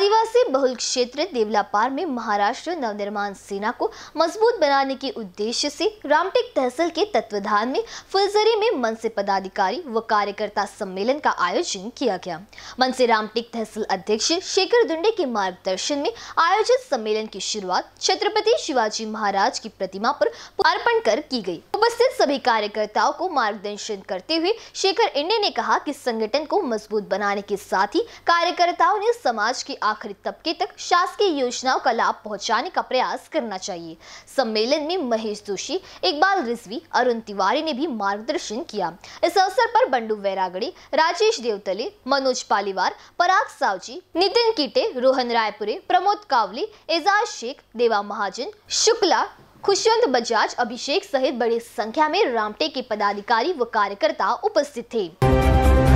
आदिवासी बहुल क्षेत्र देवलापार में महाराष्ट्र नवनिर्माण सेना को मजबूत बनाने के उद्देश्य से रामटेक तहसील के तत्वधान में फुलजरी में मन से पदाधिकारी व कार्यकर्ता सम्मेलन का आयोजन किया गया मन से रामटेक तहसील अध्यक्ष शेखर दुंडे के मार्गदर्शन में आयोजित सम्मेलन की शुरुआत छत्रपति शिवाजी महाराज की प्रतिमा पर अर्पण कर की गयी उपस्थित सभी कार्यकर्ताओं को मार्गदर्शन करते हुए शेखर इंडे ने कहा कि संगठन को मजबूत बनाने के साथ ही कार्यकर्ताओं ने समाज के आखिरी तबके तक शासकीय योजनाओं का लाभ पहुंचाने का प्रयास करना चाहिए सम्मेलन में महेश जोशी इकबाल रिजवी अरुण तिवारी ने भी मार्गदर्शन किया इस अवसर पर बंडू वैरागड़ी राजेश देवतले मनोज पालीवार पराग सावजी नितिन कीटे रोहन रायपुरे प्रमोद कावली एजाज शेख देवा महाजन शुक्ला खुशवंत बजाज अभिषेक सहित बड़ी संख्या में रामटेक के पदाधिकारी व कार्यकर्ता उपस्थित थे